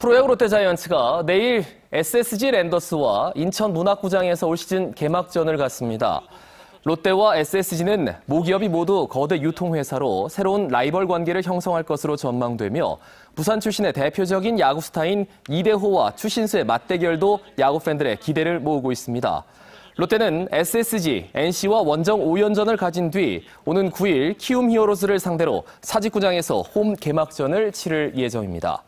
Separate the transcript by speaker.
Speaker 1: 프로야구 롯데자이언츠가 내일 SSG 랜더스와 인천 문학구장에서 올 시즌 개막전을 갖습니다. 롯데와 SSG는 모기업이 모두 거대 유통회사로 새로운 라이벌 관계를 형성할 것으로 전망되며 부산 출신의 대표적인 야구스타인 이대호와 추신수의 맞대결도 야구팬들의 기대를 모으고 있습니다. 롯데는 SSG, NC와 원정 5연전을 가진 뒤 오는 9일 키움 히어로즈를 상대로 사직구장에서 홈 개막전을 치를 예정입니다.